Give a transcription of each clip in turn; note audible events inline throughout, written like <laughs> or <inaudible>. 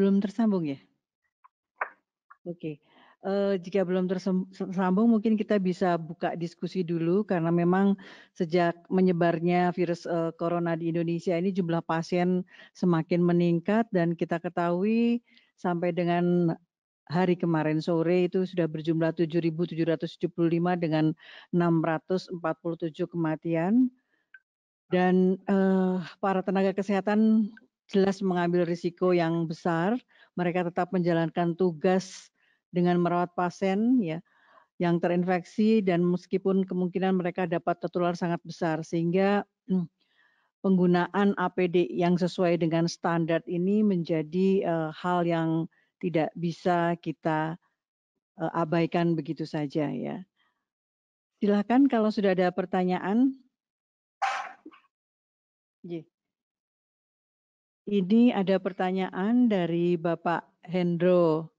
Belum tersambung ya? Oke. Okay. Uh, eh, jika belum tersambung, mungkin kita bisa buka diskusi dulu karena memang sejak menyebarnya virus uh, corona di Indonesia ini jumlah pasien semakin meningkat dan kita ketahui sampai dengan hari kemarin sore itu sudah berjumlah 7.775 dengan 647 kematian dan uh, para tenaga kesehatan jelas mengambil risiko yang besar. Mereka tetap menjalankan tugas dengan merawat pasien ya yang terinfeksi dan meskipun kemungkinan mereka dapat tertular sangat besar sehingga <clears throat> penggunaan APD yang sesuai dengan standar ini menjadi uh, hal yang tidak bisa kita uh, abaikan begitu saja ya. Silahkan kalau sudah ada pertanyaan. Yeah. Ini ada pertanyaan dari Bapak Hendro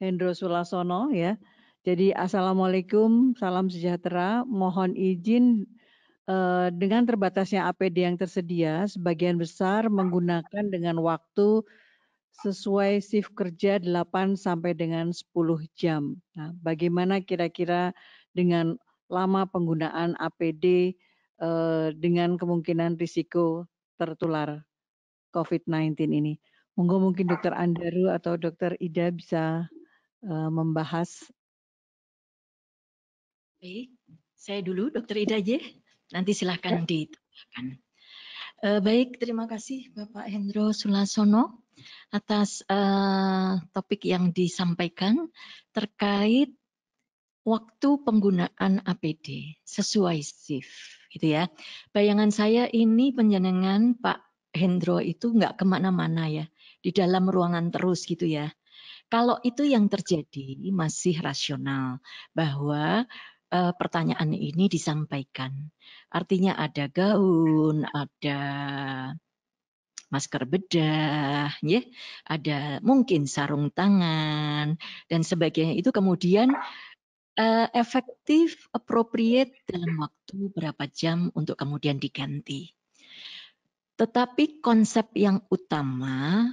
Hendro Sulasono ya. Jadi assalamualaikum, salam sejahtera. Mohon izin eh, dengan terbatasnya APD yang tersedia, sebagian besar menggunakan dengan waktu sesuai shift kerja 8 sampai dengan 10 jam. Nah, bagaimana kira-kira dengan lama penggunaan APD eh, dengan kemungkinan risiko tertular COVID-19 ini. Monggo mungkin Dokter Andaru atau Dokter Ida bisa uh, membahas. Baik, saya dulu Dokter Ida aja. Nanti silahkan iya. ditambahkan. Uh, eh, baik, terima kasih Bapak Hendro Sulasono atas uh, topik yang disampaikan terkait waktu penggunaan APD sesuai shift gitu ya. Bayangan saya ini penjenengan Pak Hendro itu nggak kemana-mana ya, di dalam ruangan terus gitu ya. Kalau itu yang terjadi masih rasional bahwa uh, pertanyaan ini disampaikan. Artinya ada gaun, ada masker bedah, ya, ada mungkin sarung tangan dan sebagainya itu kemudian uh, efektif, appropriate dalam waktu berapa jam untuk kemudian diganti. Tetapi konsep yang utama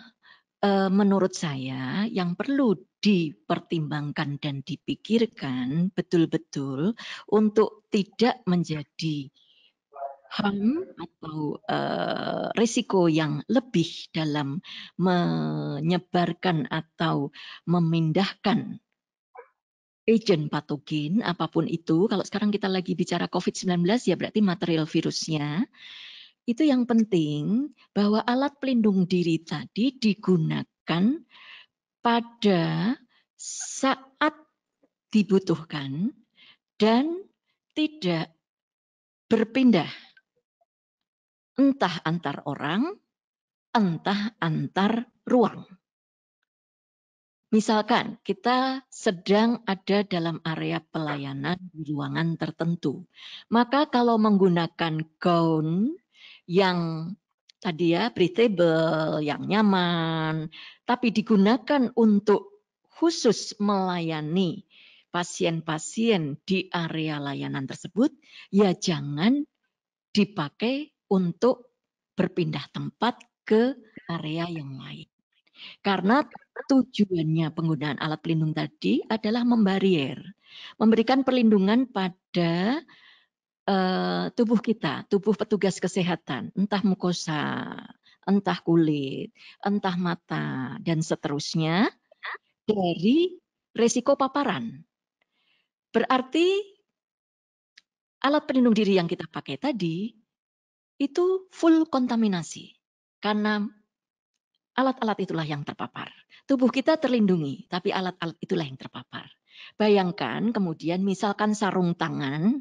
uh, menurut saya yang perlu dipertimbangkan dan dipikirkan betul-betul untuk tidak menjadi harm atau uh, risiko yang lebih dalam menyebarkan atau memindahkan agent patogen apapun itu, kalau sekarang kita lagi bicara COVID-19 ya berarti material virusnya, itu yang penting bahwa alat pelindung diri tadi digunakan pada saat dibutuhkan dan tidak berpindah entah antar orang, entah antar ruang. Misalkan kita sedang ada dalam area pelayanan di ruangan tertentu, maka kalau menggunakan gown yang tadi ya breathable, yang nyaman, tapi digunakan untuk khusus melayani pasien-pasien di area layanan tersebut, ya jangan dipakai untuk berpindah tempat ke area yang lain. Karena tujuannya penggunaan alat pelindung tadi adalah membarier, memberikan perlindungan pada uh, tubuh kita, tubuh petugas kesehatan, entah mukosa, entah kulit, entah mata, dan seterusnya dari resiko paparan. Berarti alat pelindung diri yang kita pakai tadi itu full kontaminasi karena alat-alat itulah yang terpapar. Tubuh kita terlindungi, tapi alat-alat itulah yang terpapar. Bayangkan kemudian misalkan sarung tangan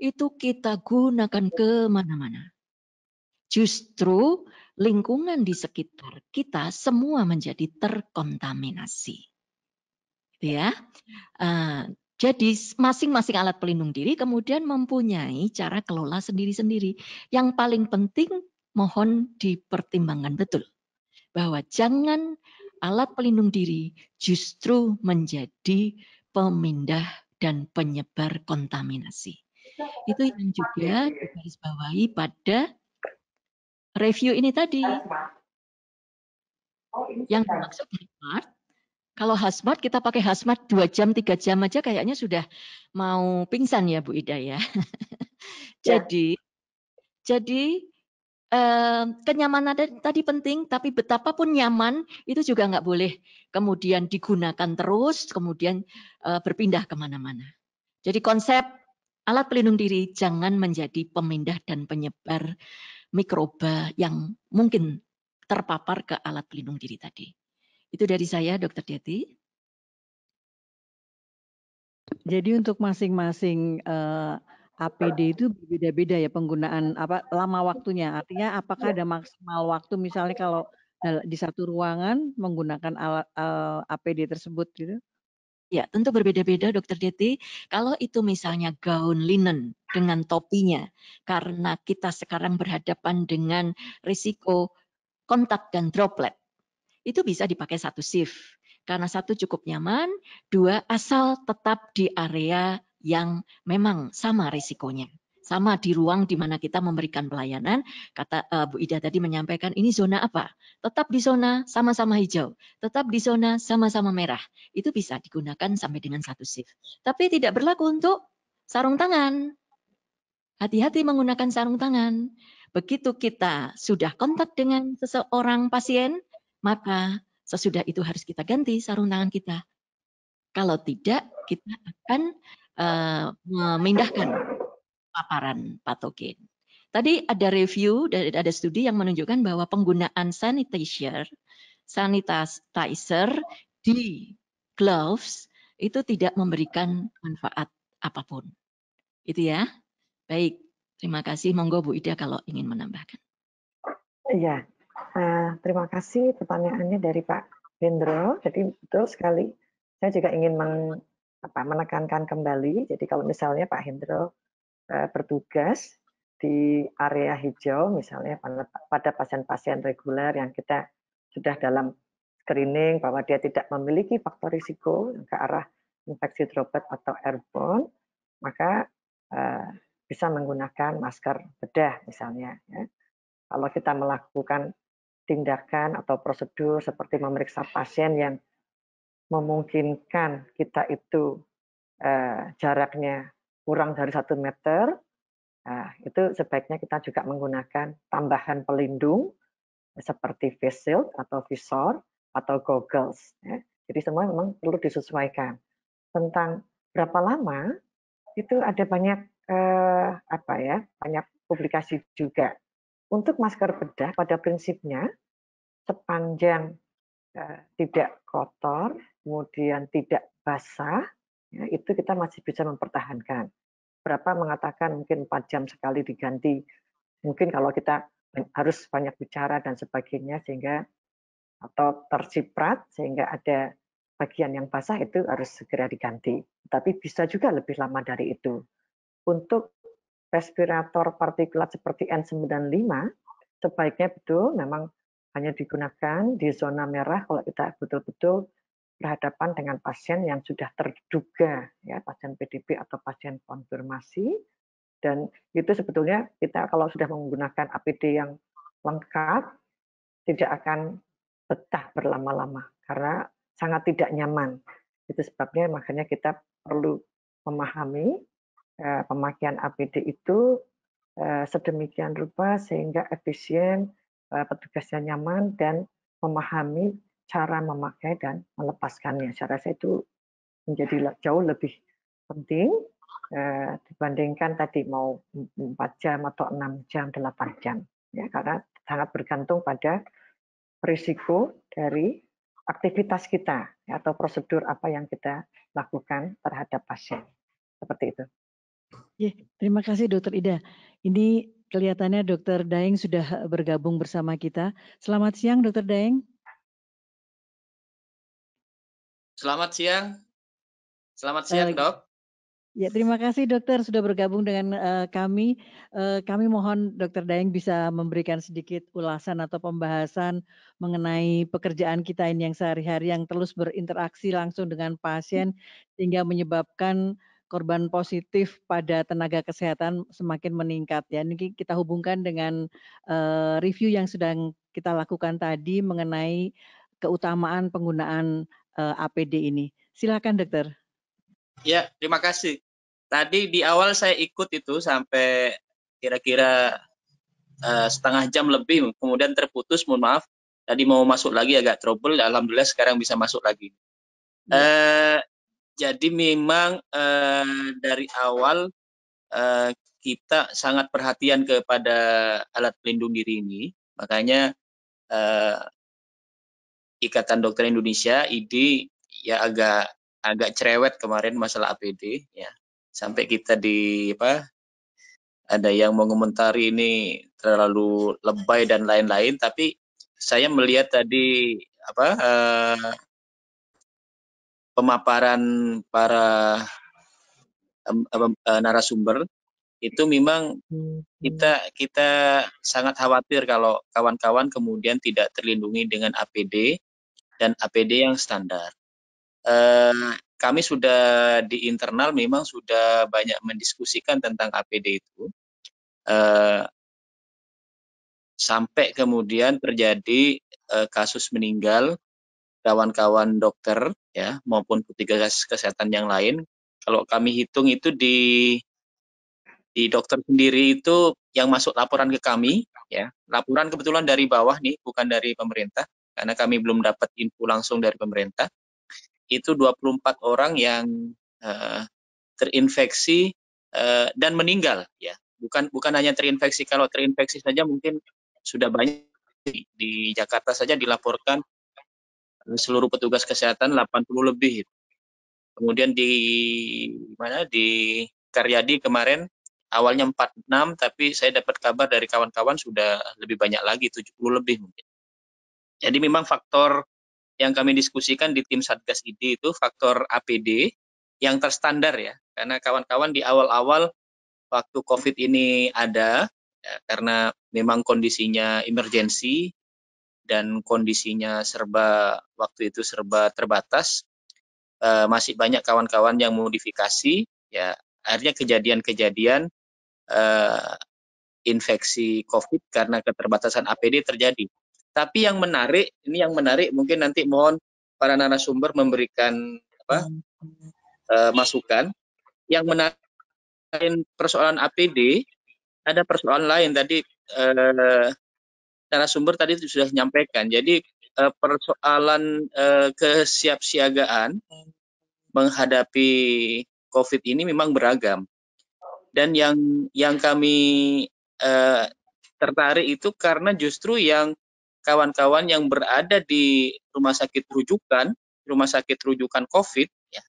itu kita gunakan kemana-mana. Justru lingkungan di sekitar kita semua menjadi terkontaminasi. Gitu ya, uh, jadi masing-masing alat pelindung diri kemudian mempunyai cara kelola sendiri-sendiri. Yang paling penting mohon dipertimbangkan betul bahwa jangan alat pelindung diri justru menjadi pemindah dan penyebar kontaminasi. Itu yang juga harus bawahi pada review ini tadi. Yang dimaksud smart, kalau hazmat kita pakai hazmat dua jam tiga jam aja kayaknya sudah mau pingsan ya Bu Ida ya. jadi <laughs> ya. jadi kenyamanan tadi penting, tapi betapapun nyaman itu juga nggak boleh kemudian digunakan terus, kemudian uh, berpindah kemana-mana. Jadi konsep alat pelindung diri jangan menjadi pemindah dan penyebar mikroba yang mungkin terpapar ke alat pelindung diri tadi. Itu dari saya, Dokter Dety. Jadi untuk masing-masing APD itu berbeda-beda ya penggunaan apa lama waktunya. Artinya apakah iya. ada maksimal waktu misalnya kalau di satu ruangan menggunakan alat uh, eh, APD tersebut gitu? Ya, tentu berbeda-beda Dokter Deti. Kalau itu misalnya gaun linen dengan topinya, karena kita sekarang berhadapan dengan risiko kontak dan droplet, itu bisa dipakai satu shift. Karena satu cukup nyaman, dua asal tetap di area yang memang sama risikonya. Sama di ruang di mana kita memberikan pelayanan, kata uh, Bu Ida tadi menyampaikan ini zona apa? Tetap di zona sama-sama hijau, tetap di zona sama-sama merah. Itu bisa digunakan sampai dengan satu shift. Tapi tidak berlaku untuk sarung tangan. Hati-hati menggunakan sarung tangan. Begitu kita sudah kontak dengan seseorang pasien, maka sesudah itu harus kita ganti sarung tangan kita. Kalau tidak, kita akan Eh, memindahkan paparan patogen. Tadi ada review dari ada studi yang menunjukkan bahwa penggunaan sanitizer, sanitizer di gloves itu tidak memberikan manfaat apapun. Itu ya. Baik, terima kasih. Monggo Bu Ida kalau ingin menambahkan. Iya, uh, terima kasih pertanyaannya dari Pak Hendro. Jadi betul sekali. Saya juga ingin apa menekankan kembali. Jadi kalau misalnya Pak Hendro eh, bertugas di area hijau, misalnya pada pasien-pasien reguler yang kita sudah dalam screening bahwa dia tidak memiliki faktor risiko ke arah infeksi droplet atau airborne, maka eh, bisa menggunakan masker bedah misalnya. Ya. Kalau kita melakukan tindakan atau prosedur seperti memeriksa pasien yang memungkinkan kita itu eh, jaraknya kurang dari satu meter, nah, itu sebaiknya kita juga menggunakan tambahan pelindung seperti face shield atau visor atau goggles. Ya. Jadi semua memang perlu disesuaikan. Tentang berapa lama itu ada banyak eh, apa ya banyak publikasi juga. Untuk masker bedah pada prinsipnya sepanjang eh, tidak kotor kemudian tidak basah, ya, itu kita masih bisa mempertahankan. Berapa mengatakan mungkin 4 jam sekali diganti, mungkin kalau kita harus banyak bicara dan sebagainya sehingga atau tersiprat sehingga ada bagian yang basah itu harus segera diganti. Tapi bisa juga lebih lama dari itu. Untuk respirator partikulat seperti N95 sebaiknya betul memang hanya digunakan di zona merah kalau kita betul-betul berhadapan dengan pasien yang sudah terduga ya pasien PDP atau pasien konfirmasi dan itu sebetulnya kita kalau sudah menggunakan APD yang lengkap tidak akan betah berlama-lama karena sangat tidak nyaman. Itu sebabnya makanya kita perlu memahami eh, pemakaian APD itu eh, sedemikian rupa sehingga efisien, eh, petugasnya nyaman dan memahami cara memakai dan melepaskannya. Saya rasa itu menjadi jauh lebih penting eh, dibandingkan tadi mau 4 jam atau 6 jam, 8 jam. Ya, karena sangat bergantung pada risiko dari aktivitas kita ya, atau prosedur apa yang kita lakukan terhadap pasien. Seperti itu. Ya, terima kasih Dokter Ida. Ini kelihatannya Dokter Daeng sudah bergabung bersama kita. Selamat siang Dokter Daeng. Selamat siang. Selamat siang, eh, Dok. Ya, terima kasih dokter sudah bergabung dengan uh, kami. Uh, kami mohon dokter Dayeng bisa memberikan sedikit ulasan atau pembahasan mengenai pekerjaan kita ini yang sehari-hari yang terus berinteraksi langsung dengan pasien sehingga menyebabkan korban positif pada tenaga kesehatan semakin meningkat. Ya, ini kita hubungkan dengan uh, review yang sedang kita lakukan tadi mengenai keutamaan penggunaan Eh, APD ini. Silakan dokter. Ya, terima kasih. Tadi di awal saya ikut itu sampai kira-kira uh, setengah jam lebih, kemudian terputus, mohon maaf. Tadi mau masuk lagi agak trouble, alhamdulillah sekarang bisa masuk lagi. Ya. Uh, jadi memang uh, dari awal uh, kita sangat perhatian kepada alat pelindung diri ini, makanya uh, Ikatan Dokter Indonesia ID ya agak agak cerewet kemarin masalah APD ya sampai kita di apa ada yang mengomentari ini terlalu lebay dan lain-lain tapi saya melihat tadi apa eh, pemaparan para eh, narasumber itu memang kita kita sangat khawatir kalau kawan-kawan kemudian tidak terlindungi dengan APD dan APD yang standar. Eh, kami sudah di internal memang sudah banyak mendiskusikan tentang APD itu. Eh, sampai kemudian terjadi eh, kasus meninggal kawan-kawan dokter ya maupun petugas kesehatan yang lain kalau kami hitung itu di di dokter sendiri itu yang masuk laporan ke kami ya laporan kebetulan dari bawah nih bukan dari pemerintah karena kami belum dapat info langsung dari pemerintah, itu 24 orang yang uh, terinfeksi uh, dan meninggal ya. Bukan bukan hanya terinfeksi, kalau terinfeksi saja mungkin sudah banyak di, di Jakarta saja dilaporkan eh, seluruh petugas kesehatan 80 lebih. Kemudian di mana di Karyadi kemarin awalnya 46 tapi saya dapat kabar dari kawan-kawan sudah lebih banyak lagi 70 lebih mungkin. Jadi memang faktor yang kami diskusikan di tim Satgas ID itu faktor APD yang terstandar ya. Karena kawan-kawan di awal-awal waktu COVID ini ada, ya, karena memang kondisinya emergensi dan kondisinya serba waktu itu serba terbatas, eh, masih banyak kawan-kawan yang modifikasi, ya akhirnya kejadian-kejadian eh, infeksi COVID karena keterbatasan APD terjadi. Tapi yang menarik, ini yang menarik mungkin nanti mohon para narasumber memberikan apa uh, masukan. Yang menarik persoalan APD ada persoalan lain tadi uh, narasumber tadi sudah menyampaikan. Jadi uh, persoalan uh, kesiapsiagaan menghadapi COVID ini memang beragam. Dan yang yang kami uh, tertarik itu karena justru yang kawan-kawan yang berada di rumah sakit rujukan, rumah sakit rujukan COVID, ya,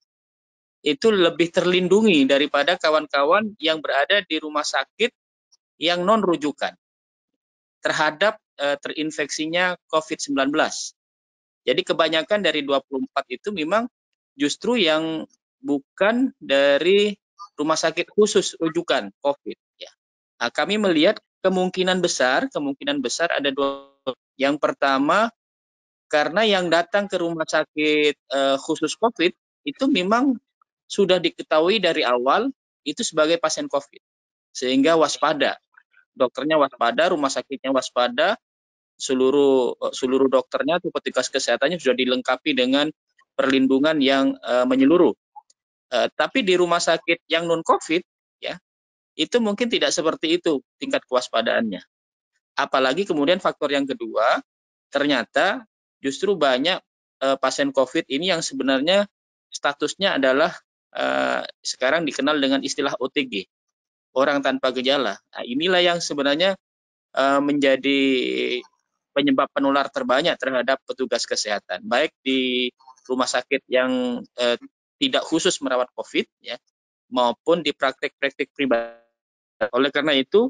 itu lebih terlindungi daripada kawan-kawan yang berada di rumah sakit yang non rujukan terhadap eh, terinfeksinya COVID-19. Jadi kebanyakan dari 24 itu memang justru yang bukan dari rumah sakit khusus rujukan COVID. Ya. Nah, kami melihat kemungkinan besar, kemungkinan besar ada dua. Yang pertama, karena yang datang ke rumah sakit uh, khusus COVID itu memang sudah diketahui dari awal itu sebagai pasien COVID, sehingga waspada. Dokternya waspada, rumah sakitnya waspada, seluruh eh, seluruh dokternya atau petugas kesehatannya sudah dilengkapi dengan perlindungan yang uh, menyeluruh. Uh, tapi di rumah sakit yang non COVID, ya itu mungkin tidak seperti itu tingkat kewaspadaannya. Apalagi kemudian faktor yang kedua, ternyata justru banyak e, pasien COVID ini yang sebenarnya statusnya adalah e, sekarang dikenal dengan istilah OTG, orang tanpa gejala. Nah, inilah yang sebenarnya e, menjadi penyebab penular terbanyak terhadap petugas kesehatan, baik di rumah sakit yang e, tidak khusus merawat COVID, ya, maupun di praktek-praktek pribadi oleh karena itu,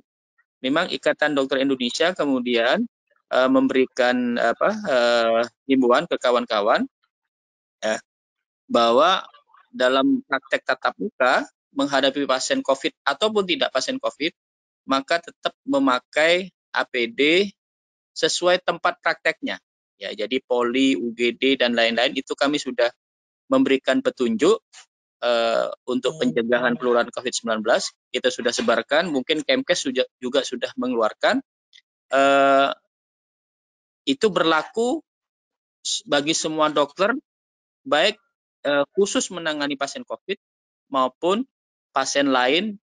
memang Ikatan Dokter Indonesia kemudian uh, memberikan apa uh, himbauan ke kawan-kawan ya, bahwa dalam praktek tatap muka menghadapi pasien COVID ataupun tidak pasien COVID, maka tetap memakai APD sesuai tempat prakteknya. Ya, jadi poli, UGD dan lain-lain itu kami sudah memberikan petunjuk Eh, untuk hmm. pencegahan penularan COVID-19 kita sudah sebarkan, mungkin Kemkes juga, sudah mengeluarkan. Uh, itu berlaku bagi semua dokter, baik uh, khusus menangani pasien COVID maupun pasien lain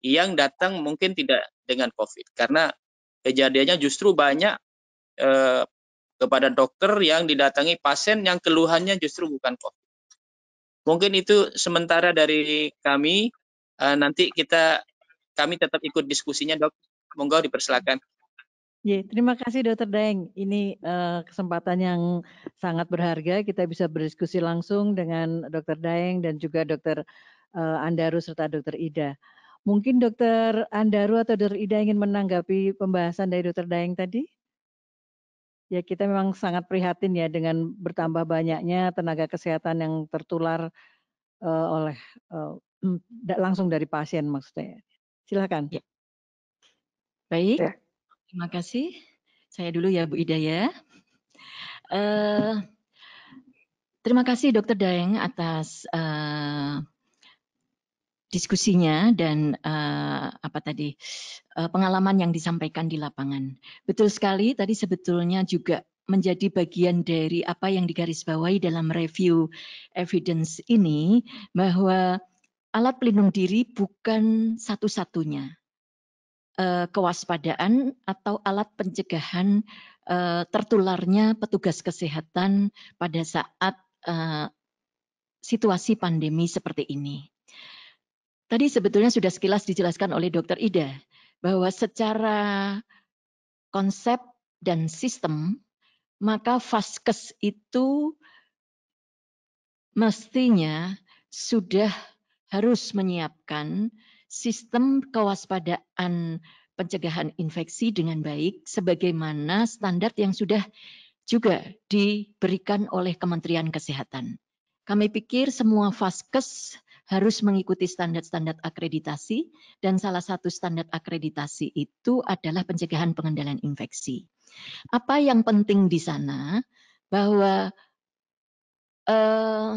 yang datang mungkin tidak dengan COVID, karena kejadiannya justru banyak uh, kepada dokter yang didatangi pasien yang keluhannya justru bukan COVID Mungkin itu sementara dari kami. Uh, nanti kita kami tetap ikut diskusinya, dok. Monggo dipersilakan. Ya, terima kasih Dokter Daeng. Ini uh, kesempatan yang sangat berharga. Kita bisa berdiskusi langsung dengan Dokter Daeng dan juga Dokter uh, Andaru serta Dokter Ida. Mungkin Dokter Andaru atau Dokter Ida ingin menanggapi pembahasan dari Dokter Daeng tadi? Ya kita memang sangat prihatin ya dengan bertambah banyaknya tenaga kesehatan yang tertular uh, oleh uh, langsung dari pasien maksudnya. Silakan. Ya. Baik, ya. terima kasih. Saya dulu ya Bu Ida ya. Uh, terima kasih Dokter Daeng atas uh, diskusinya dan uh, apa tadi uh, pengalaman yang disampaikan di lapangan. Betul sekali tadi sebetulnya juga menjadi bagian dari apa yang digarisbawahi dalam review evidence ini bahwa alat pelindung diri bukan satu-satunya uh, kewaspadaan atau alat pencegahan uh, tertularnya petugas kesehatan pada saat uh, situasi pandemi seperti ini. Tadi sebetulnya sudah sekilas dijelaskan oleh Dr. Ida bahwa secara konsep dan sistem maka vaskes itu mestinya sudah harus menyiapkan sistem kewaspadaan pencegahan infeksi dengan baik sebagaimana standar yang sudah juga diberikan oleh Kementerian Kesehatan. Kami pikir semua vaskes harus mengikuti standar-standar akreditasi dan salah satu standar akreditasi itu adalah pencegahan pengendalian infeksi. Apa yang penting di sana bahwa eh,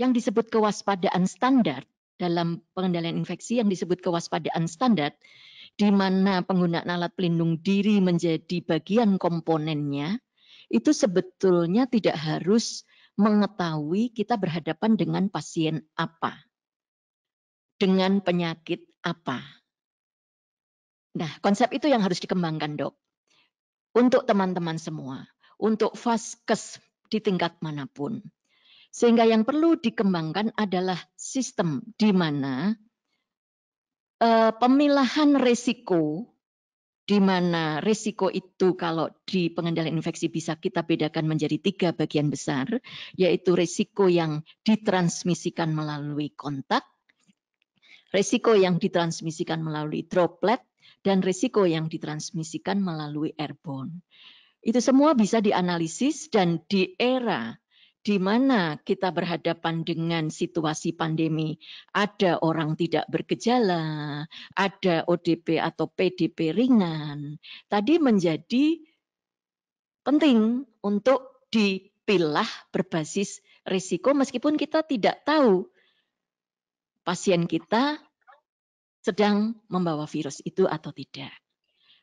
yang disebut kewaspadaan standar dalam pengendalian infeksi yang disebut kewaspadaan standar di mana penggunaan alat pelindung diri menjadi bagian komponennya itu sebetulnya tidak harus mengetahui kita berhadapan dengan pasien apa dengan penyakit apa. Nah, konsep itu yang harus dikembangkan, Dok. Untuk teman-teman semua, untuk vaskes di tingkat manapun. Sehingga yang perlu dikembangkan adalah sistem di mana eh, pemilahan risiko di mana risiko itu kalau di pengendalian infeksi bisa kita bedakan menjadi tiga bagian besar, yaitu risiko yang ditransmisikan melalui kontak, Resiko yang ditransmisikan melalui droplet dan risiko yang ditransmisikan melalui airborne. Itu semua bisa dianalisis dan di era di mana kita berhadapan dengan situasi pandemi, ada orang tidak bergejala, ada ODP atau PDP ringan, tadi menjadi penting untuk dipilah berbasis risiko meskipun kita tidak tahu pasien kita sedang membawa virus itu atau tidak.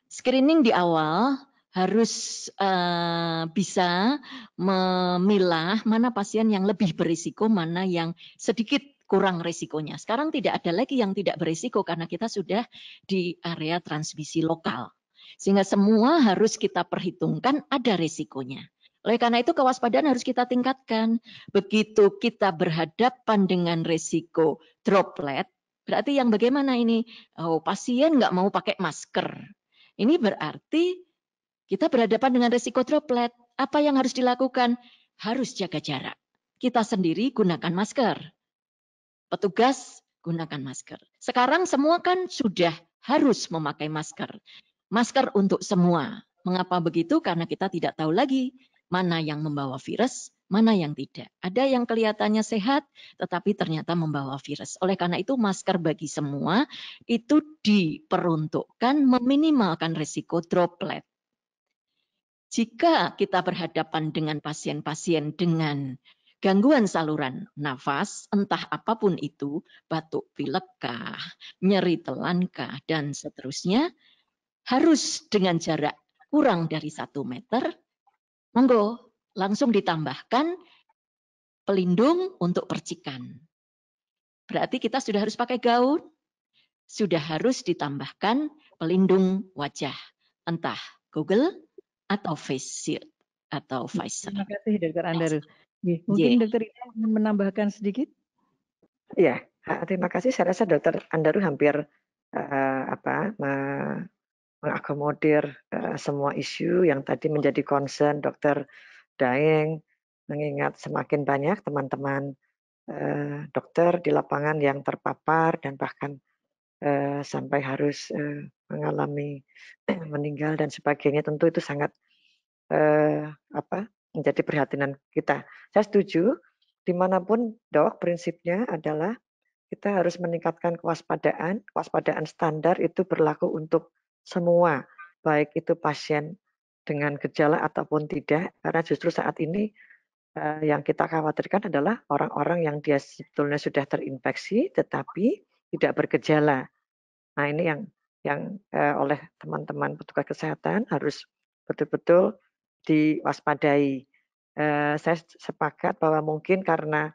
Screening di awal harus uh, bisa memilah mana pasien yang lebih berisiko, mana yang sedikit kurang risikonya. Sekarang tidak ada lagi yang tidak berisiko karena kita sudah di area transmisi lokal. Sehingga semua harus kita perhitungkan ada risikonya. Oleh karena itu kewaspadaan harus kita tingkatkan. Begitu kita berhadapan dengan resiko droplet, berarti yang bagaimana ini? Oh, pasien nggak mau pakai masker. Ini berarti kita berhadapan dengan resiko droplet. Apa yang harus dilakukan? Harus jaga jarak. Kita sendiri gunakan masker. Petugas gunakan masker. Sekarang semua kan sudah harus memakai masker. Masker untuk semua. Mengapa begitu? Karena kita tidak tahu lagi mana yang membawa virus, mana yang tidak. Ada yang kelihatannya sehat, tetapi ternyata membawa virus. Oleh karena itu, masker bagi semua itu diperuntukkan meminimalkan risiko droplet. Jika kita berhadapan dengan pasien-pasien dengan gangguan saluran nafas, entah apapun itu, batuk pilekkah, nyeri telankah, dan seterusnya, harus dengan jarak kurang dari satu meter, Monggo, langsung ditambahkan pelindung untuk percikan. Berarti kita sudah harus pakai gaun, sudah harus ditambahkan pelindung wajah, entah Google atau face shield atau Pfizer. Hmm, terima kasih Dokter Andaru. Mungkin yeah. Dokter Ida menambahkan sedikit. Ya, terima kasih. Saya rasa Dokter Andaru hampir uh, apa mengakomodir eh, semua isu yang tadi menjadi concern dokter Daeng, mengingat semakin banyak teman-teman eh, dokter di lapangan yang terpapar dan bahkan eh, sampai harus mengalami <clears throat> meninggal dan sebagainya tentu itu sangat apa menjadi perhatian kita. Saya setuju dimanapun dok prinsipnya adalah kita harus meningkatkan kewaspadaan. Kewaspadaan standar itu berlaku untuk semua, baik itu pasien dengan gejala ataupun tidak, karena justru saat ini eh, yang kita khawatirkan adalah orang-orang yang dia sebetulnya sudah terinfeksi tetapi tidak bergejala. Nah ini yang yang eh, oleh teman-teman petugas kesehatan harus betul-betul diwaspadai. Eh, saya sepakat bahwa mungkin karena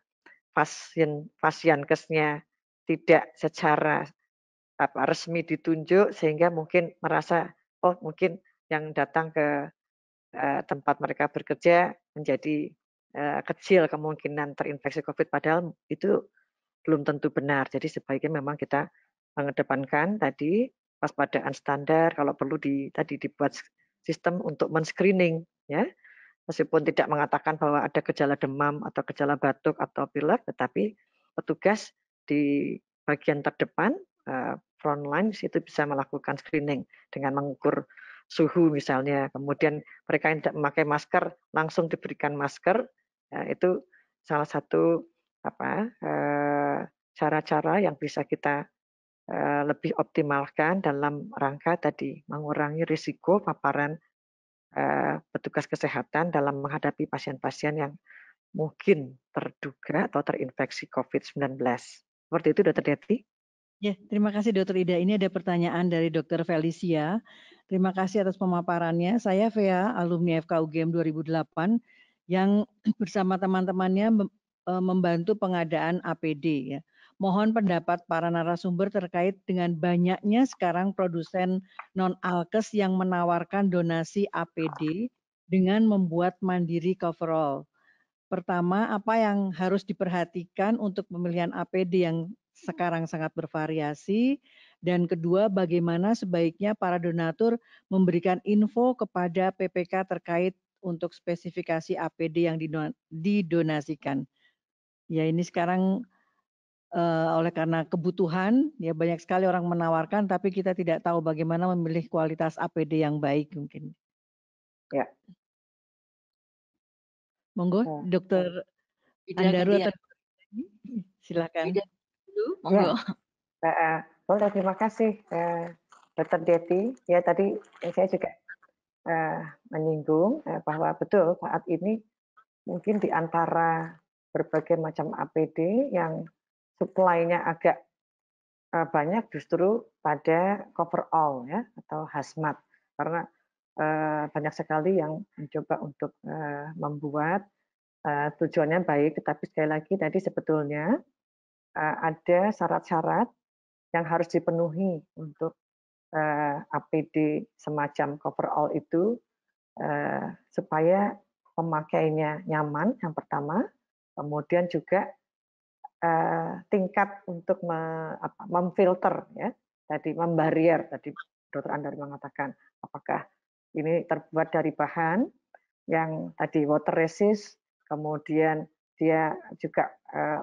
pasien pasien kesnya tidak secara apa resmi ditunjuk sehingga mungkin merasa oh mungkin yang datang ke eh, tempat mereka bekerja menjadi eh, kecil kemungkinan terinfeksi COVID padahal itu belum tentu benar. Jadi sebaiknya memang kita mengedepankan tadi waspadaan standar kalau perlu di tadi dibuat sistem untuk menscreening ya. Meskipun tidak mengatakan bahwa ada gejala demam atau gejala batuk atau pilek tetapi petugas di bagian terdepan Eh, frontline itu bisa melakukan screening dengan mengukur suhu misalnya. Kemudian mereka yang tidak memakai masker langsung diberikan masker. Ya, itu salah satu apa eh, cara-cara yang bisa kita eh, lebih optimalkan dalam rangka tadi mengurangi risiko paparan petugas kesehatan dalam menghadapi pasien-pasien yang mungkin terduga atau terinfeksi COVID-19. Seperti itu, sudah Deti. Ya, terima kasih Dokter Ida. Ini ada pertanyaan dari Dokter Felicia. Terima kasih atas pemaparannya. Saya Vea, alumni FKUGM 2008 yang <clears throat> bersama teman-temannya e, membantu pengadaan APD. Ya. Mohon pendapat para narasumber terkait dengan banyaknya sekarang produsen non-alkes yang menawarkan donasi APD dengan membuat mandiri coverall. Pertama, apa yang harus diperhatikan untuk pemilihan APD yang sekarang sangat bervariasi dan kedua bagaimana sebaiknya para donatur memberikan info kepada PPK terkait untuk spesifikasi APD yang didonasikan. Ya ini sekarang uh, oleh karena kebutuhan ya banyak sekali orang menawarkan tapi kita tidak tahu bagaimana memilih kualitas APD yang baik mungkin. Ya. Monggo, oh, ya. ya. Dokter Andaru silakan dulu Ya. Uh, boleh terima kasih uh, eh, Dr. Deti. Ya tadi saya juga uh, menyinggung uh, bahwa betul saat ini mungkin di antara berbagai macam APD yang supply-nya agak uh, banyak justru pada cover all ya atau hazmat karena uh, banyak sekali yang mencoba untuk uh, membuat uh, tujuannya baik tetapi sekali lagi tadi sebetulnya Eh, ada syarat-syarat yang harus dipenuhi untuk eh, APD semacam cover all itu eh, supaya pemakainya nyaman yang pertama, kemudian juga tingkat untuk memfilter ya tadi membarier tadi dokter Andar mengatakan apakah ini terbuat dari bahan yang tadi water resist kemudian dia juga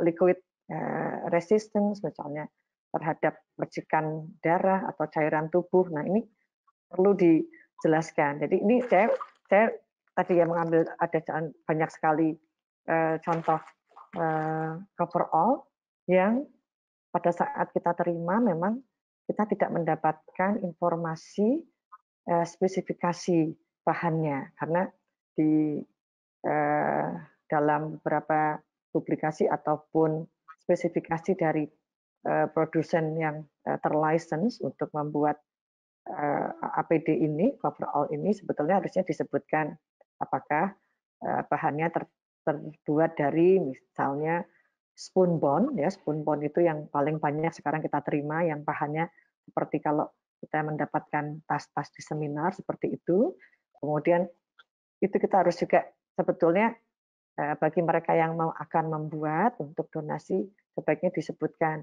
liquid Eh, resistance misalnya terhadap percikan darah atau cairan tubuh. Nah ini perlu dijelaskan. Jadi ini saya saya tadi yang mengambil ada banyak sekali eh, contoh cover eh, all yang pada saat kita terima memang kita tidak mendapatkan informasi spesifikasi bahannya karena di dalam beberapa publikasi ataupun spesifikasi dari uh, produsen yang uh, terlicense untuk membuat uh, eh, APD ini, cover all ini sebetulnya harusnya disebutkan apakah uh, bahannya ter terbuat dari misalnya spoon bond ya spoon bond itu yang paling banyak sekarang kita terima yang bahannya seperti kalau kita mendapatkan tas-tas di seminar seperti itu kemudian itu kita harus juga sebetulnya Eh, bagi mereka yang mau akan membuat untuk donasi sebaiknya disebutkan.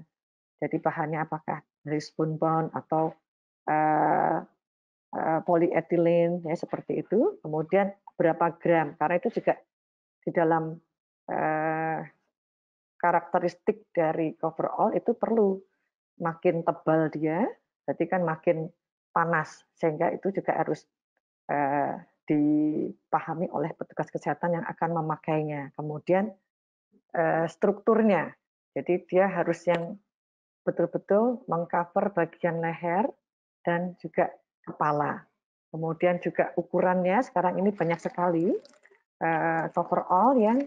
Jadi bahannya apakah dari bond atau uh, uh, polyethylene ya seperti itu. Kemudian berapa gram karena itu juga di dalam uh, karakteristik dari coverall itu perlu makin tebal dia, jadi kan makin panas sehingga itu juga harus uh, dipahami oleh petugas kesehatan yang akan memakainya. Kemudian eh, strukturnya, jadi dia harus yang betul-betul mengcover bagian leher dan juga kepala. Kemudian juga ukurannya sekarang ini banyak sekali cover eh, all yang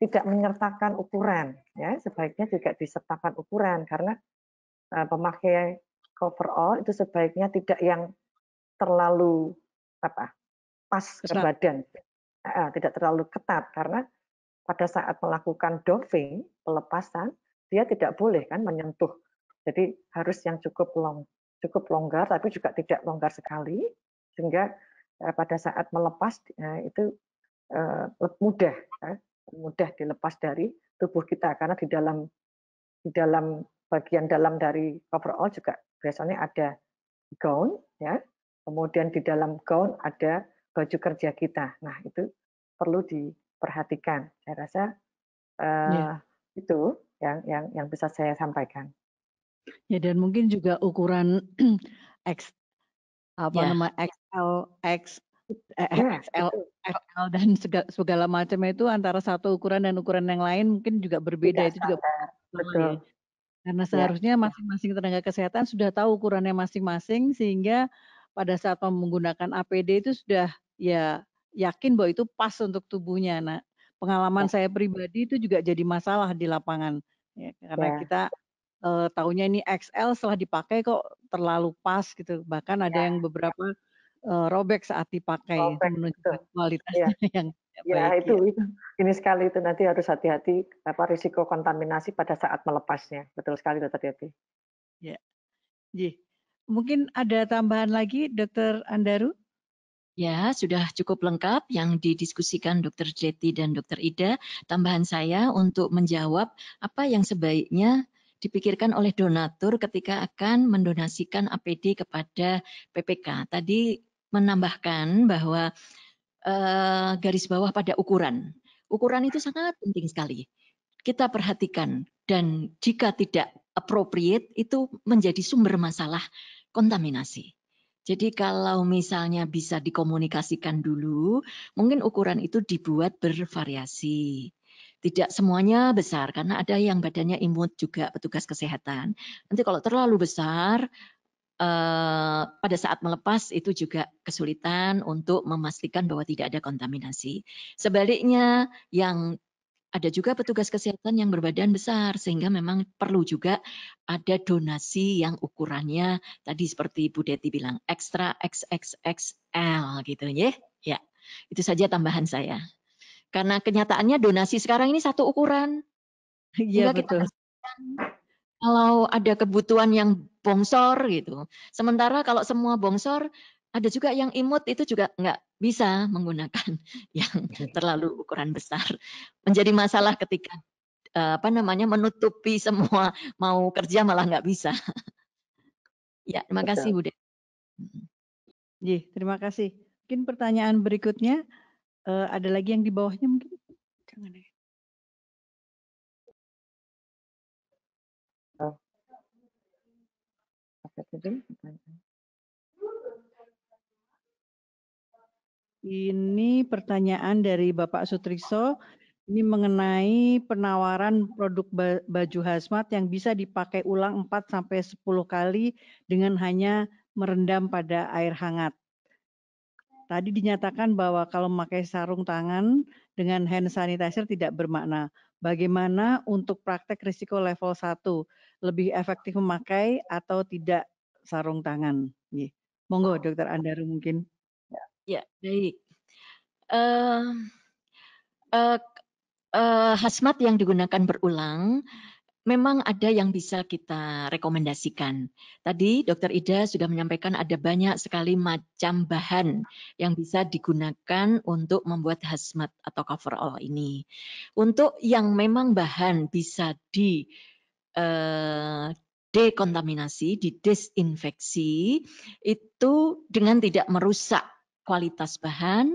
tidak menyertakan ukuran ya sebaiknya juga disertakan ukuran karena cover eh, all itu sebaiknya tidak yang terlalu apa pas ke badan, tidak terlalu ketat karena pada saat melakukan doffing pelepasan dia tidak boleh kan menyentuh. Jadi harus yang cukup long, cukup longgar tapi juga tidak longgar sekali sehingga eh, pada saat melepas eh, itu eh, mudah ya, mudah dilepas dari tubuh kita karena di dalam di dalam bagian dalam dari overall juga biasanya ada gown ya kemudian di dalam gown ada baju kerja kita. Nah, itu perlu diperhatikan. Saya rasa uh, itu yang yang yang bisa saya sampaikan. Ya dan mungkin juga ukuran <clears throat> X apa yeah. nama XL X XL XL eh, ya, dan segala, segala macamnya itu antara satu ukuran dan ukuran yang lain mungkin juga berbeda Tidak itu juga ya. betul. Ya. Karena seharusnya masing-masing tenaga kesehatan sudah tahu ukurannya masing-masing sehingga pada saat menggunakan APD itu sudah ya yakin bahwa itu pas untuk tubuhnya. Nah, pengalaman saya pribadi itu juga jadi masalah di lapangan ya, karena ya. kita eh, tahunya ini XL setelah dipakai kok terlalu pas gitu. Bahkan ada ya, yang ya. beberapa uh, robek saat dipakai robek, menunjukkan kualitasnya ya. <laughs> yang Ya, baik, itu, ya itu ini sekali itu nanti harus hati-hati apa risiko kontaminasi pada saat melepasnya betul sekali hati-hati. Ya, Ji. Mungkin ada tambahan lagi, Dokter Andaru? Ya, sudah cukup lengkap yang didiskusikan Dokter Jeti dan Dokter Ida. Tambahan saya untuk menjawab apa yang sebaiknya dipikirkan oleh donatur ketika akan mendonasikan APD kepada PPK. Tadi menambahkan bahwa eh, garis bawah pada ukuran. Ukuran itu sangat penting sekali. Kita perhatikan dan jika tidak appropriate itu menjadi sumber masalah kontaminasi. Jadi kalau misalnya bisa dikomunikasikan dulu, mungkin ukuran itu dibuat bervariasi. Tidak semuanya besar, karena ada yang badannya imut juga petugas kesehatan. Nanti kalau terlalu besar, eh, pada saat melepas itu juga kesulitan untuk memastikan bahwa tidak ada kontaminasi. Sebaliknya, yang ada juga petugas kesehatan yang berbadan besar sehingga memang perlu juga ada donasi yang ukurannya tadi seperti Bu Deti bilang ekstra XXXL gitu ya. Ya, itu saja tambahan saya. Karena kenyataannya donasi sekarang ini satu ukuran. Iya betul. Kita kalau ada kebutuhan yang bongsor gitu. Sementara kalau semua bongsor ada juga yang imut itu juga nggak bisa menggunakan <laughs> yang terlalu ukuran besar. Menjadi masalah ketika eh, apa namanya menutupi semua <laughs> mau kerja malah nggak bisa. <laughs> ya, terima kasih Bu De. terima kasih. Mungkin pertanyaan berikutnya eh, ada lagi yang di bawahnya mungkin. Jangan ya. Oh. Ini pertanyaan dari Bapak Sutriso. Ini mengenai penawaran produk baju hazmat yang bisa dipakai ulang 4 sampai 10 kali dengan hanya merendam pada air hangat. Tadi dinyatakan bahwa kalau memakai sarung tangan dengan hand sanitizer tidak bermakna. Bagaimana untuk praktek risiko level 1? Lebih efektif memakai atau tidak sarung tangan? Monggo dokter Andaru mungkin. Ya, baik. Uh, eh, uh, uh, eh, hasmat yang digunakan berulang, memang ada yang bisa kita rekomendasikan. Tadi Dokter Ida sudah menyampaikan ada banyak sekali macam bahan yang bisa digunakan untuk membuat khasmat atau cover all ini. Untuk yang memang bahan bisa di uh, dekontaminasi, didesinfeksi, itu dengan tidak merusak kualitas bahan,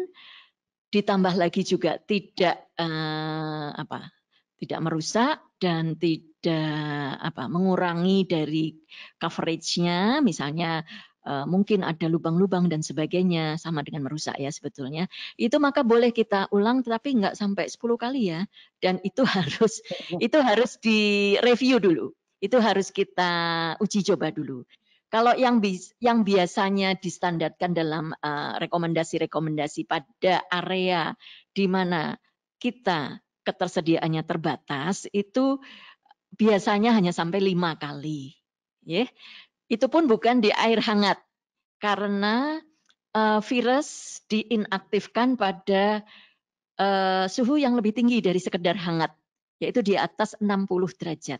ditambah lagi juga tidak eh, apa tidak merusak dan tidak apa mengurangi dari coveragenya misalnya eh, mungkin ada lubang-lubang dan sebagainya sama dengan merusak ya sebetulnya itu maka boleh kita ulang tetapi nggak sampai 10 kali ya dan itu <laughs> harus iya. itu harus direview dulu itu harus kita uji coba dulu kalau yang yang biasanya distandarkan dalam eh, rekomendasi-rekomendasi uh, pada area di mana kita ketersediaannya terbatas itu biasanya hanya sampai lima kali. Ya. Yeah. Itu pun bukan di air hangat karena uh, virus diinaktifkan pada uh, suhu yang lebih tinggi dari sekedar hangat, yaitu di atas 60 derajat.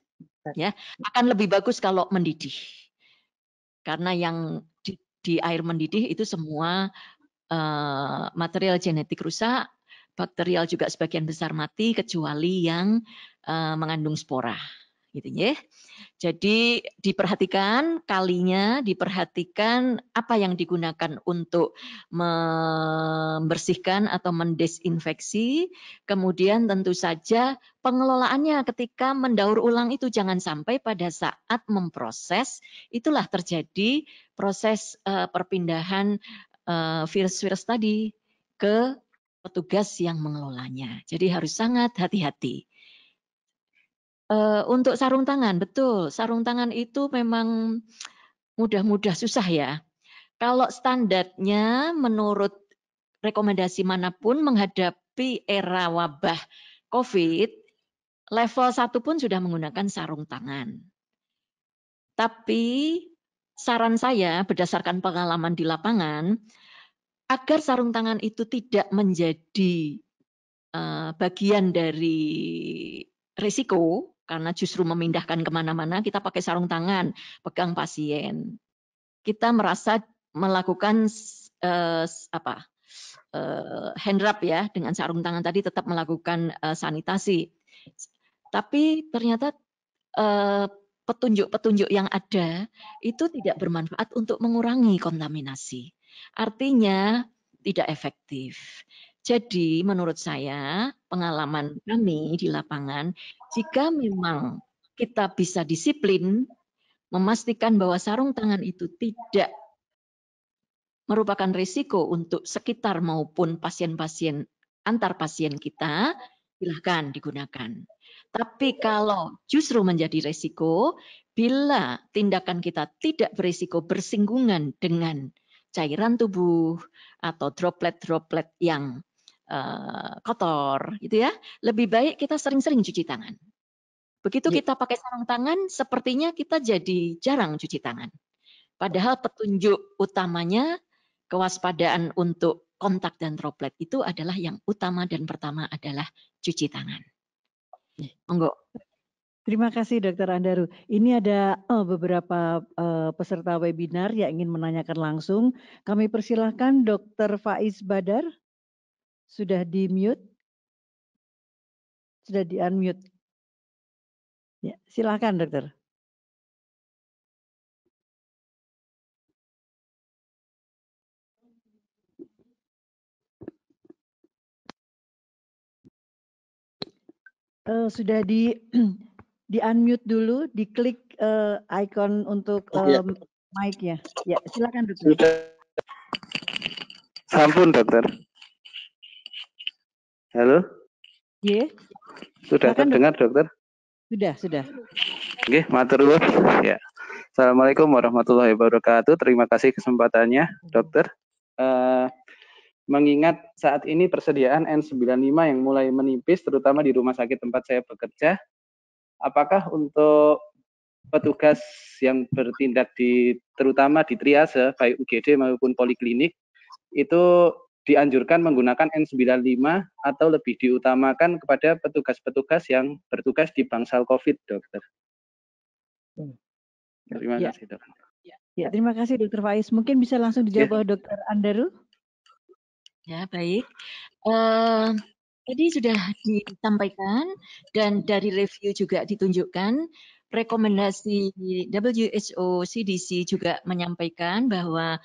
Ya, akan lebih bagus kalau mendidih karena yang di, di air mendidih itu semua uh, material genetik rusak, bakterial juga sebagian besar mati kecuali yang uh, mengandung spora gitu ya. Jadi diperhatikan kalinya, diperhatikan apa yang digunakan untuk membersihkan atau mendesinfeksi, kemudian tentu saja pengelolaannya ketika mendaur ulang itu jangan sampai pada saat memproses itulah terjadi proses eh, perpindahan eh, virus-virus tadi ke petugas yang mengelolanya. Jadi harus sangat hati-hati. Eh, untuk sarung tangan, betul. Sarung tangan itu memang mudah-mudah susah ya. Kalau standarnya menurut rekomendasi manapun menghadapi era wabah COVID, level satu pun sudah menggunakan sarung tangan. Tapi saran saya berdasarkan pengalaman di lapangan, agar sarung tangan itu tidak menjadi eh, bagian dari risiko karena justru memindahkan kemana-mana, kita pakai sarung tangan, pegang pasien. Kita merasa melakukan eh, apa eh, hand wrap ya dengan sarung tangan tadi tetap melakukan uh, sanitasi. Tapi ternyata eh, petunjuk-petunjuk yang ada itu tidak bermanfaat untuk mengurangi kontaminasi. Artinya tidak efektif. Jadi menurut saya pengalaman kami di lapangan, jika memang kita bisa disiplin, memastikan bahwa sarung tangan itu tidak merupakan risiko untuk sekitar maupun pasien-pasien antar pasien kita, silahkan digunakan. Tapi kalau justru menjadi risiko, bila tindakan kita tidak berisiko bersinggungan dengan cairan tubuh atau droplet-droplet yang Eh, kotor gitu ya. Lebih baik kita sering-sering cuci tangan. Begitu iya. kita pakai sarung tangan, sepertinya kita jadi jarang cuci tangan. Padahal petunjuk utamanya kewaspadaan untuk kontak dan droplet itu adalah yang utama dan pertama adalah cuci tangan. Iya. Monggo. Terima kasih Dokter Andaru. Ini ada eh, beberapa eh, peserta webinar yang ingin menanyakan langsung. Kami persilahkan Dokter Faiz Badar. Sudah di-mute? Sudah di-unmute? Ya, silakan dokter. Uh, sudah di <clears throat> di unmute dulu, diklik uh, icon untuk um, oh, ya. mic ya. Ya, silakan dokter. Sampun dokter. Halo? Iya. Sudah Makan terdengar, dok dokter? Sudah, sudah. Oke, matur nuwun. Ya. Assalamualaikum warahmatullahi wabarakatuh. Terima kasih kesempatannya, dokter. Uh, mengingat saat ini persediaan N95 yang mulai menipis, terutama di rumah sakit tempat saya bekerja, apakah untuk petugas yang bertindak di terutama di triase baik UGD maupun poliklinik itu dianjurkan menggunakan N95 atau lebih diutamakan kepada petugas-petugas yang bertugas di bangsal COVID, dokter. Hmm. Terima ya. kasih, dokter. Ya. ya. terima kasih, dokter Faiz. Mungkin bisa langsung ya. dijawab ya. dokter Andaru. Ya, baik. Uh, tadi sudah disampaikan dan dari review juga ditunjukkan rekomendasi WHO, CDC juga menyampaikan bahwa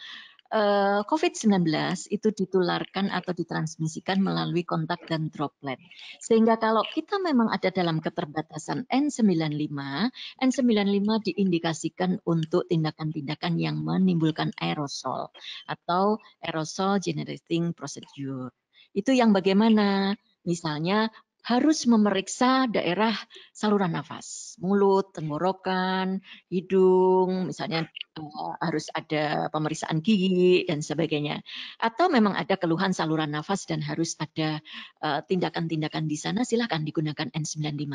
Eh, COVID-19 itu ditularkan atau ditransmisikan melalui kontak dan droplet. Sehingga kalau kita memang ada dalam keterbatasan N95, N95 diindikasikan untuk tindakan-tindakan yang menimbulkan aerosol atau aerosol generating procedure. Itu yang bagaimana? Misalnya harus memeriksa daerah saluran nafas, mulut, tenggorokan, hidung, misalnya eh, harus ada pemeriksaan gigi dan sebagainya. Atau memang ada keluhan saluran nafas dan harus ada eh, tindakan-tindakan di sana, silakan digunakan N95.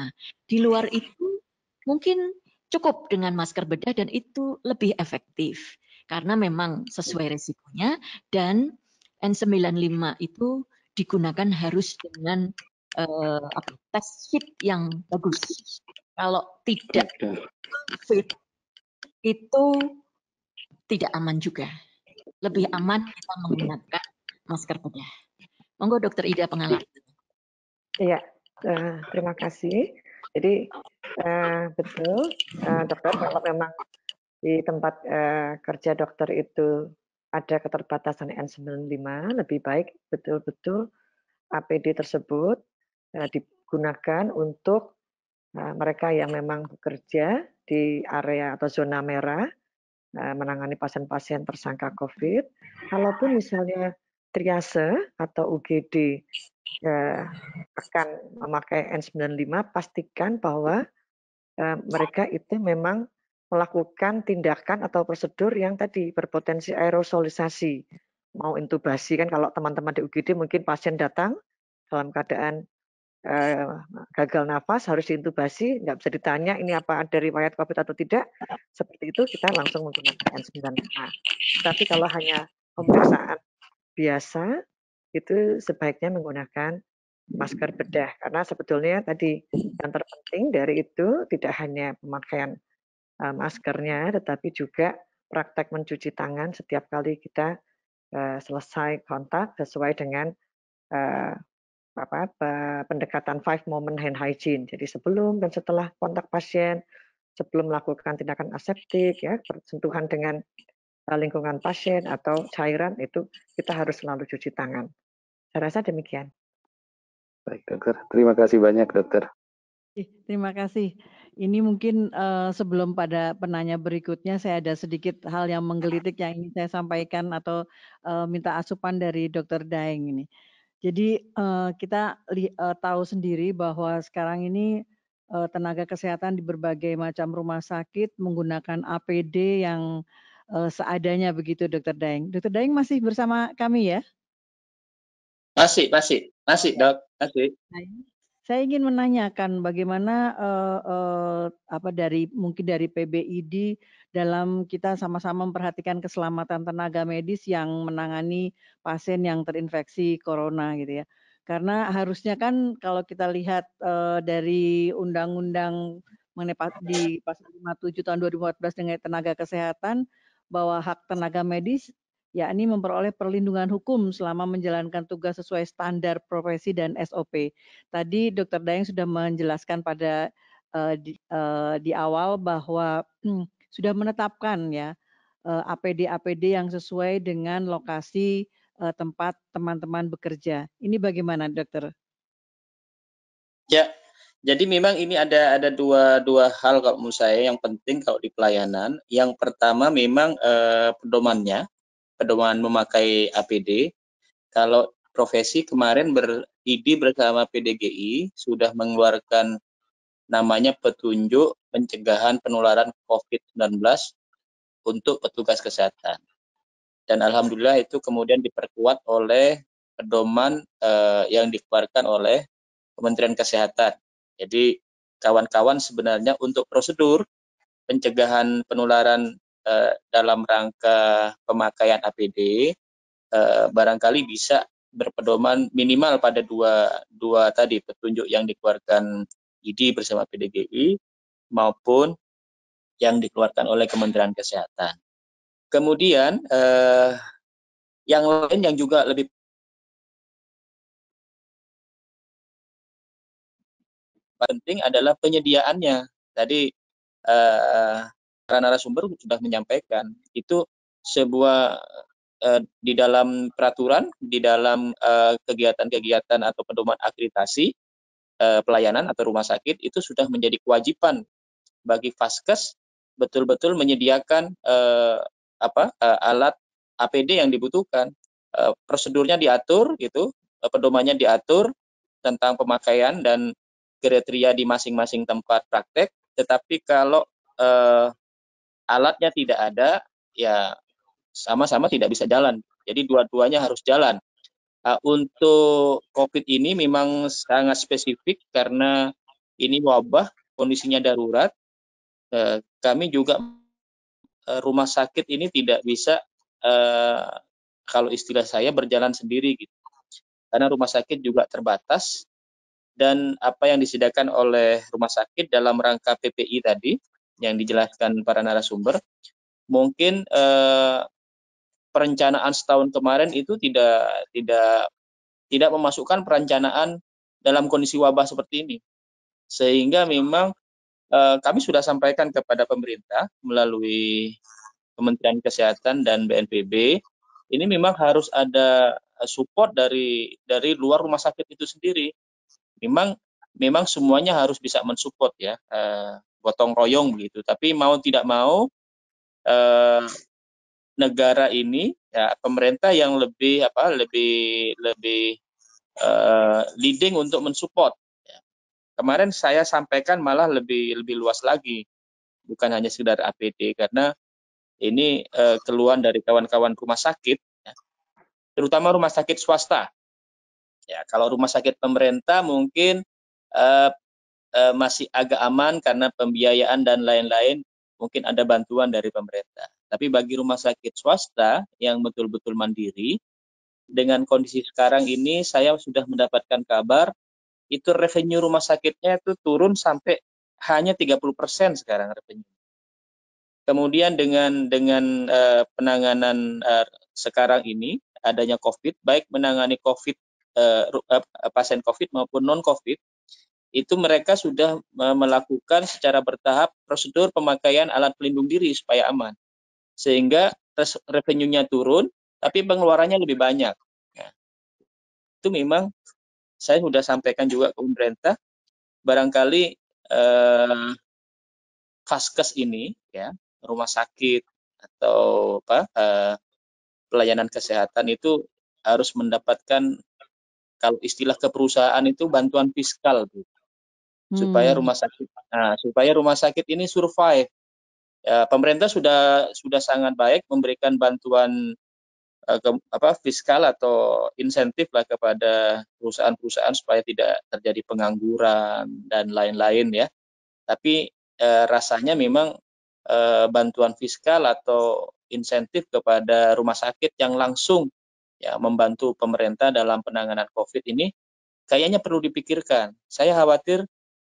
Di luar itu mungkin cukup dengan masker bedah dan itu lebih efektif karena memang sesuai resikonya dan N95 itu digunakan harus dengan uh, tes fit yang bagus. Kalau tidak fit itu tidak aman juga. Lebih aman kita menggunakan masker bedah. Monggo dokter Ida pengalaman. Iya, eh, terima kasih. Jadi eh, betul dokter kalau memang di tempat kerja dokter itu ada keterbatasan N95, lebih baik betul-betul APD tersebut Eh, digunakan untuk eh, mereka yang memang bekerja di area atau zona merah eh, menangani pasien-pasien tersangka COVID. Kalaupun misalnya triase atau UGD akan memakai N95, pastikan bahwa mereka itu memang melakukan tindakan atau prosedur yang tadi berpotensi aerosolisasi, mau intubasi kan kalau teman-teman di UGD mungkin pasien datang dalam keadaan Eh, gagal nafas harus diintubasi, nggak bisa ditanya ini apa ada riwayat COVID atau tidak, seperti itu kita langsung menggunakan N95. Tapi kalau hanya pemeriksaan biasa, itu sebaiknya menggunakan masker bedah karena sebetulnya tadi yang terpenting dari itu tidak hanya pemakaian eh, maskernya tetapi juga praktek mencuci tangan setiap kali kita eh, selesai kontak sesuai dengan apa, pendekatan five moment hand hygiene. Jadi sebelum dan setelah kontak pasien, sebelum melakukan tindakan aseptik, ya sentuhan dengan e, lingkungan pasien atau cairan itu kita harus selalu cuci tangan. Saya rasa demikian. Baik dokter, terima kasih banyak dokter. Terima kasih. Ini mungkin uh, sebelum pada penanya berikutnya, saya ada sedikit hal yang menggelitik yang ingin saya sampaikan atau uh, minta asupan dari dokter Daeng ini. Uh, jadi eh, kita eh, tahu sendiri bahwa sekarang ini eh, tenaga kesehatan di berbagai macam rumah sakit menggunakan APD yang seadanya begitu, Dokter Daeng. Dokter Daeng masih bersama kami ya? Masih, masih, masih, ya. dok, masih. Saya ingin menanyakan bagaimana uh, eh, apa dari mungkin dari PBID dalam kita sama-sama memperhatikan keselamatan tenaga medis yang menangani pasien yang terinfeksi corona gitu ya. Karena harusnya kan kalau kita lihat uh, dari undang-undang mengenai di pasal 57 tahun 2014 dengan tenaga kesehatan bahwa hak tenaga medis yakni memperoleh perlindungan hukum selama menjalankan tugas sesuai standar profesi dan SOP. Tadi Dr. Dayang sudah menjelaskan pada uh, di, uh, di awal bahwa hmm, <clears throat> sudah menetapkan ya eh, APD APD yang sesuai dengan lokasi eh, tempat teman-teman bekerja. Ini bagaimana, dokter? Ya, jadi memang ini ada ada dua dua hal kalau menurut saya yang penting kalau di pelayanan. Yang pertama memang eh, pedomannya, pedoman memakai APD. Kalau profesi kemarin ber ID bersama PDGI sudah mengeluarkan namanya petunjuk pencegahan penularan COVID-19 untuk petugas kesehatan. Dan alhamdulillah itu kemudian diperkuat oleh pedoman eh, yang dikeluarkan oleh Kementerian Kesehatan. Jadi kawan-kawan sebenarnya untuk prosedur pencegahan penularan eh, dalam rangka pemakaian APD eh, barangkali bisa berpedoman minimal pada dua dua tadi petunjuk yang dikeluarkan ID bersama PDGI maupun yang dikeluarkan oleh Kementerian Kesehatan. Kemudian eh, yang lain yang juga lebih penting adalah penyediaannya. Tadi eh, para narasumber sudah menyampaikan itu sebuah eh, di dalam peraturan, di dalam eh, kegiatan-kegiatan eh, atau pedoman akreditasi eh, pelayanan atau rumah sakit itu sudah menjadi kewajiban bagi vaskes betul-betul menyediakan uh, apa uh, alat APD yang dibutuhkan. uh, prosedurnya diatur gitu, uh, pedomannya diatur tentang pemakaian dan kriteria di masing-masing tempat praktek. Tetapi kalau uh, alatnya tidak ada, ya sama-sama tidak bisa jalan. Jadi dua-duanya harus jalan. Uh, untuk COVID ini memang sangat spesifik karena ini wabah, kondisinya darurat, Eh, kami juga eh, rumah sakit ini tidak bisa eh, kalau istilah saya berjalan sendiri gitu. Karena rumah sakit juga terbatas dan apa yang disediakan oleh rumah sakit dalam rangka PPI tadi yang dijelaskan para narasumber mungkin perencanaan setahun kemarin itu tidak tidak tidak memasukkan perencanaan dalam kondisi wabah seperti ini sehingga memang Eh, kami sudah sampaikan kepada pemerintah melalui Kementerian Kesehatan dan BNPB ini memang harus ada eh, support dari dari luar rumah sakit itu sendiri memang memang semuanya harus bisa mensupport ya eh, gotong royong begitu tapi mau tidak mau eh, negara ini ya pemerintah yang lebih apa lebih lebih eh, leading untuk mensupport Kemarin saya sampaikan malah lebih lebih luas lagi, bukan hanya sekedar APD karena ini eh, keluhan dari kawan-kawan rumah sakit, ya. terutama rumah sakit swasta. Ya, kalau rumah sakit pemerintah mungkin eh, eh, masih agak aman karena pembiayaan dan lain-lain, mungkin ada bantuan dari pemerintah. Tapi bagi rumah sakit swasta yang betul-betul mandiri, dengan kondisi sekarang ini saya sudah mendapatkan kabar itu revenue rumah sakitnya itu turun sampai hanya 30% sekarang revenue. Kemudian dengan dengan uh, penanganan uh, sekarang ini adanya COVID, baik menangani COVID uh, pasien COVID maupun non COVID, itu mereka sudah melakukan secara bertahap prosedur pemakaian alat pelindung diri supaya aman, sehingga revenue-nya turun, tapi pengeluarannya lebih banyak. Ya. itu memang saya sudah sampaikan juga ke pemerintah barangkali eh, vaskes ini ya rumah sakit atau apa eh, pelayanan kesehatan itu harus mendapatkan kalau istilah keperusahaan itu bantuan fiskal bu. supaya hmm. rumah sakit nah, supaya rumah sakit ini survive ya, pemerintah sudah sudah sangat baik memberikan bantuan Eh, apa fiskal atau insentif lah kepada perusahaan-perusahaan supaya tidak terjadi pengangguran dan lain-lain ya. Tapi eh, rasanya memang eh, bantuan fiskal atau insentif kepada rumah sakit yang langsung ya membantu pemerintah dalam penanganan Covid ini kayaknya perlu dipikirkan. Saya khawatir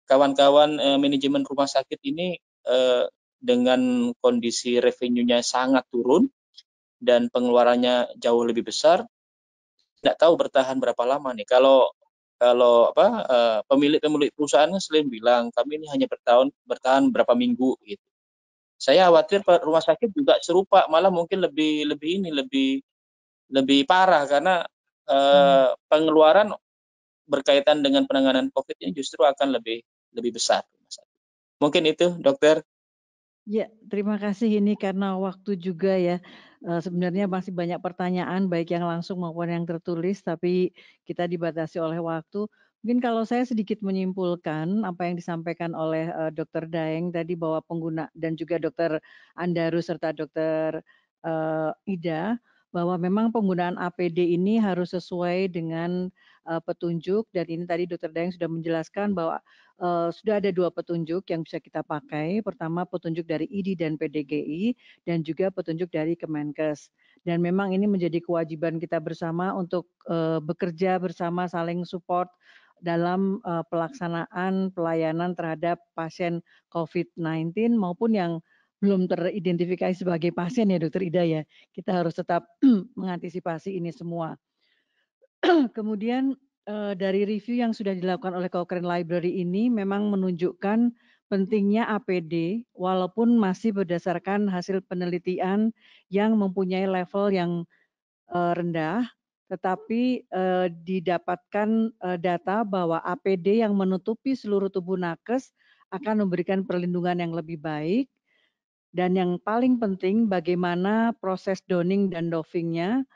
kawan-kawan eh, manajemen rumah sakit ini eh, dengan kondisi revenue-nya sangat turun dan pengeluarannya jauh lebih besar, nggak tahu bertahan berapa lama nih. Kalau kalau apa eh, pemilik pemilik perusahaannya selain bilang kami ini hanya bertahun bertahan berapa minggu gitu. Saya khawatir rumah sakit juga serupa, malah mungkin lebih lebih ini lebih lebih parah karena uh, pengeluaran berkaitan dengan penanganan COVID ini justru akan lebih lebih besar. Mungkin itu, dokter. Ya, terima kasih ini karena waktu juga ya. Eh, sebenarnya masih banyak pertanyaan baik yang langsung maupun yang tertulis tapi kita dibatasi oleh waktu. Mungkin kalau saya sedikit menyimpulkan apa yang disampaikan oleh uh, eh, Dr. Daeng tadi bahwa pengguna dan juga Dr. Andaru serta Dr. Uh, eh, Ida bahwa memang penggunaan APD ini harus sesuai dengan Eh, petunjuk dan ini tadi dokter Dayang sudah menjelaskan bahwa uh, sudah ada dua petunjuk yang bisa kita pakai. Pertama petunjuk dari ID dan PDGI dan juga petunjuk dari Kemenkes. Dan memang ini menjadi kewajiban kita bersama untuk uh, bekerja bersama saling support dalam uh, pelaksanaan pelayanan terhadap pasien COVID-19 maupun yang belum teridentifikasi sebagai pasien ya dokter Ida ya. Kita harus tetap <clears throat> mengantisipasi ini semua. <clears throat> Kemudian uh, dari review yang sudah dilakukan oleh Cochrane Library ini memang menunjukkan pentingnya APD walaupun masih berdasarkan hasil penelitian yang mempunyai level yang uh, rendah tetapi uh, didapatkan uh, data bahwa APD yang menutupi seluruh tubuh nakes akan memberikan perlindungan yang lebih baik dan yang paling penting bagaimana proses doning dan doffingnya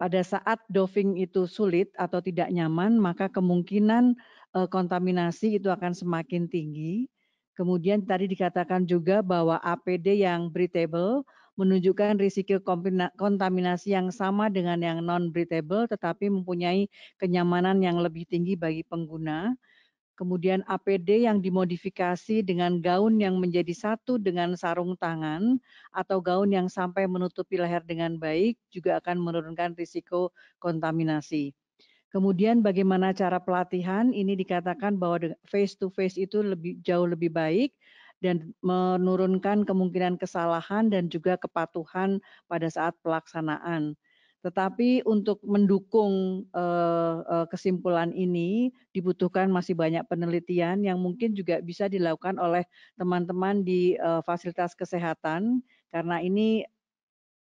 pada saat doving itu sulit atau tidak nyaman, maka kemungkinan eh, kontaminasi itu akan semakin tinggi. Kemudian tadi dikatakan juga bahwa APD yang breathable menunjukkan risiko kontaminasi yang sama dengan yang non breathable tetapi mempunyai kenyamanan yang lebih tinggi bagi pengguna kemudian APD yang dimodifikasi dengan gaun yang menjadi satu dengan sarung tangan atau gaun yang sampai menutupi leher dengan baik juga akan menurunkan risiko kontaminasi. Kemudian bagaimana cara pelatihan? Ini dikatakan bahwa face to face itu lebih jauh lebih baik dan menurunkan kemungkinan kesalahan dan juga kepatuhan pada saat pelaksanaan tetapi untuk mendukung eh, eh, kesimpulan ini dibutuhkan masih banyak penelitian yang mungkin juga bisa dilakukan oleh teman teman di eh, fasilitas kesehatan karena ini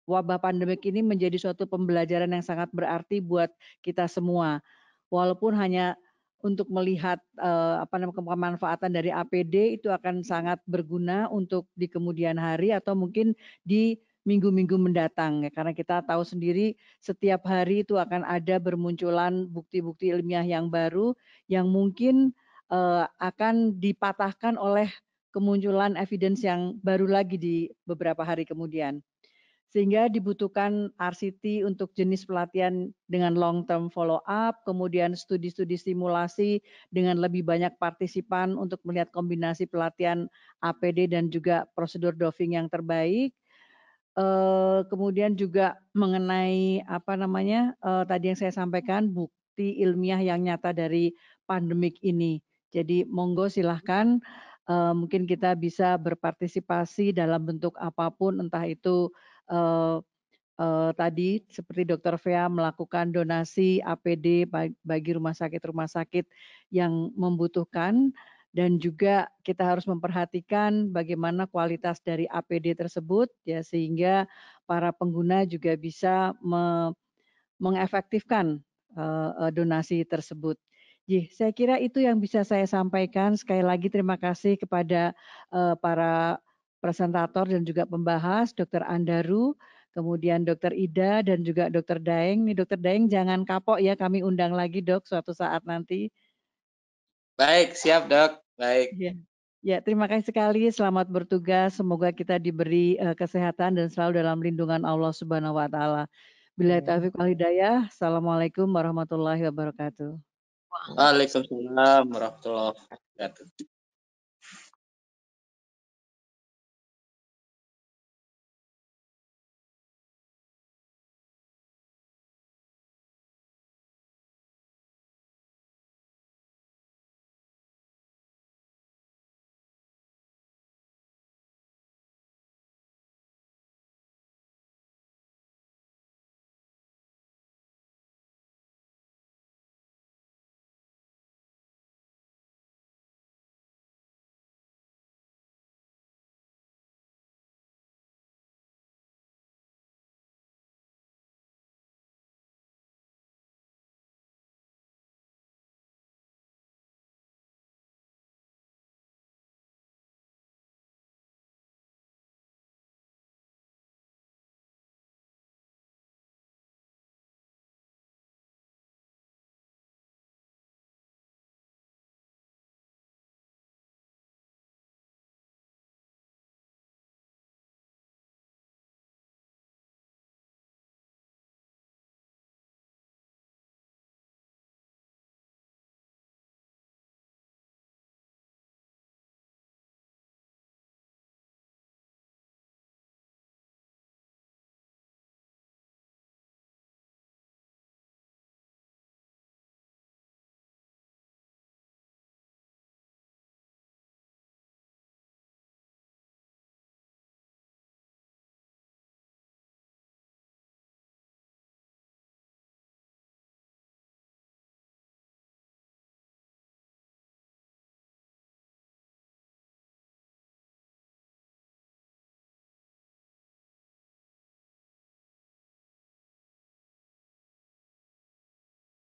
wabah pandemik ini menjadi suatu pembelajaran yang sangat berarti buat kita semua. Walaupun hanya untuk melihat apa namanya kemanfaatan dari APD itu akan sangat berguna untuk di kemudian hari atau mungkin di minggu-minggu mendatang ya karena kita tahu sendiri setiap hari itu akan ada bermunculan bukti-bukti ilmiah yang baru yang mungkin uh, akan dipatahkan oleh kemunculan evidence yang baru lagi di beberapa hari kemudian. Sehingga dibutuhkan RCT untuk jenis pelatihan dengan long term follow up, kemudian studi-studi simulasi dengan lebih banyak partisipan untuk melihat kombinasi pelatihan APD dan juga prosedur doping yang terbaik Eh, kemudian juga mengenai apa namanya eh, tadi yang saya sampaikan bukti ilmiah yang nyata dari pandemik ini. Jadi monggo silahkan eh, mungkin kita bisa berpartisipasi dalam bentuk apapun entah itu tadi seperti Dokter Fea melakukan donasi APD bagi rumah sakit-rumah sakit yang membutuhkan dan juga kita harus memperhatikan bagaimana kualitas dari APD tersebut ya sehingga para pengguna juga bisa me mengefektifkan uh, donasi tersebut. Ji, saya kira itu yang bisa saya sampaikan. Sekali lagi terima kasih kepada uh, para presentator dan juga pembahas Dr. Andaru kemudian Dokter Ida dan juga Dokter Daeng. Nih Dokter Daeng jangan kapok ya kami undang lagi dok suatu saat nanti Baik, siap dok. Baik. Ya. Ya, terima kasih sekali. Selamat bertugas. Semoga kita diberi uh, kesehatan dan selalu dalam lindungan Allah Subhanahu wa taala. Bila taufiq wal hidayah. Assalamualaikum warahmatullahi wabarakatuh. Waalaikumsalam warahmatullahi wabarakatuh.